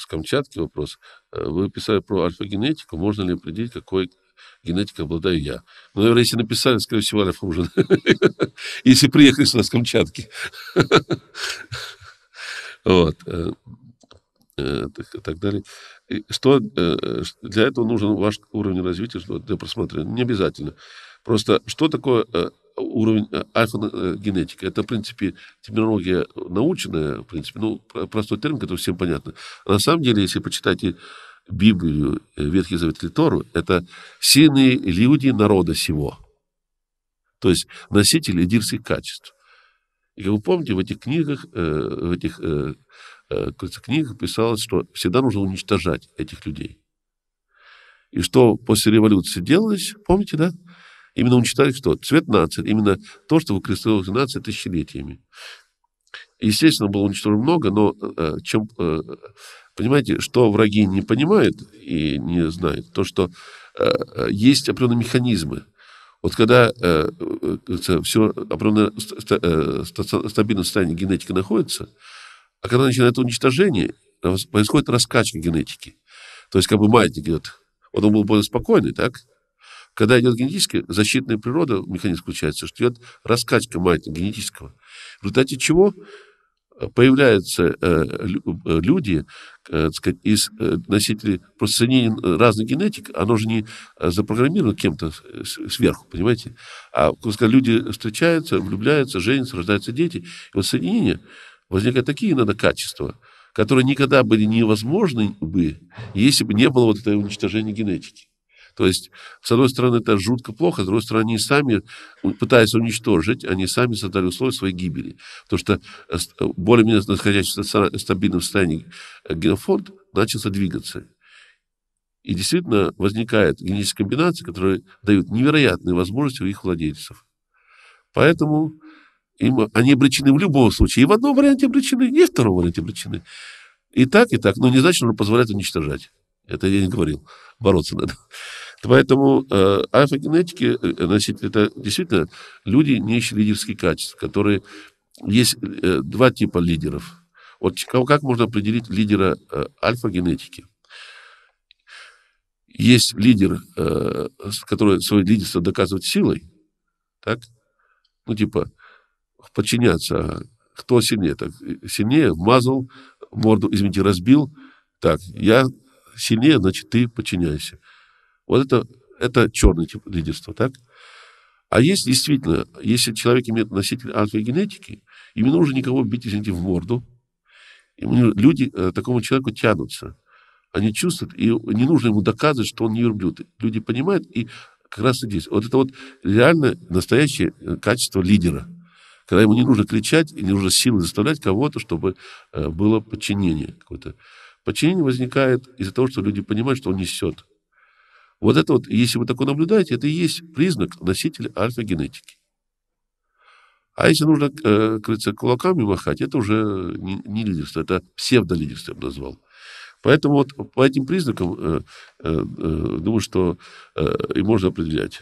с Камчатки вопрос. Э, вы писали про альфа-генетику. Можно ли определить, какой генетикой обладаю я? Ну, наверное, если написали, скорее всего, альфа уже. Если приехали сюда с Камчатки. Вот. Э, э, так, так далее. что для этого нужен ваш уровень развития для просмотрения? Не обязательно. Просто что такое уровень э, альфа генетика Это, в принципе, терминология э, научная, в принципе, ну, простой термин, который всем понятно. на самом деле, если почитаете Библию, э, Ветхий Завет или Тору, это сильные люди народа сего. То есть носители лидерских качеств. И как вы помните, в этих книгах, в этих книгах писалось, что всегда нужно уничтожать этих людей. И что после революции делалось, помните, да? Именно он считает, что цвет нации, именно то, что выкрестовалось нация тысячелетиями. Естественно, было уничтожено много, но э, чем, э, понимаете, что враги не понимают и не знают, то, что э, есть определенные механизмы. Вот когда э, все определенное э, стабильное состояние генетики находится, а когда начинается уничтожение, происходит раскачка генетики. То есть как бы маятник идет. Вот он был более спокойный, так? Когда идет генетическая защитная природа, механизм включается, что идет раскачка маятника генетического, в результате чего э, появляются э, э, люди, так сказать, из носителей просто соединений разных генетик, оно же не запрограммировано кем-то сверху, понимаете? А сказать, люди встречаются, влюбляются, женятся, рождаются дети. И вот соединения возникают такие иногда качества, которые никогда были невозможны бы, если бы не было вот этого уничтожения генетики. То есть, с одной стороны, это жутко плохо, с другой стороны, они сами, пытаясь уничтожить, они сами создали условия своей гибели. Потому что э, э, более-менее находящийся в э, стабильном состоянии генофонд начался двигаться. И действительно возникает генетическая комбинация, которая дает невероятные возможности у их владельцев. Поэтому им, они обречены в любом случае. И в одном варианте обречены, и в втором варианте обречены. И так, и так. Но не значит, что позволяет уничтожать. Это я не говорил. Бороться надо. Поэтому э, альфа-генетики, э, значит, это действительно люди, не ищут лидерских качеств, которые... Есть э, два типа лидеров. Вот как можно определить лидера э, альфа-генетики? Есть лидер, э, который свое лидерство доказывает силой, так? Ну, типа, подчиняться. Кто сильнее? Так, э, сильнее мазал морду, извините, разбил. Так, я сильнее, значит, ты подчиняйся. Вот это, это черный тип лидерства, так? А есть действительно, если человек имеет носитель альфа генетики, им не нужно никого бить, извините, в морду. Люди э, такому человеку тянутся. Они чувствуют, и не нужно ему доказывать, что он не верблюд. Люди понимают, и как раз и здесь. Вот это вот реально настоящее э, качество лидера. Когда ему не нужно кричать и не нужно силой заставлять кого-то, чтобы э, было подчинение какое-то. Подчинение возникает из-за того, что люди понимают, что он несет. Вот это вот, если вы такое наблюдаете, это и есть признак носителя альфа-генетики. А если нужно, э, крыться кулаками махать, это уже не, лидерство, это псевдолидерство, я бы назвал. Поэтому вот по этим признакам э, э, э, думаю, что и можно определять.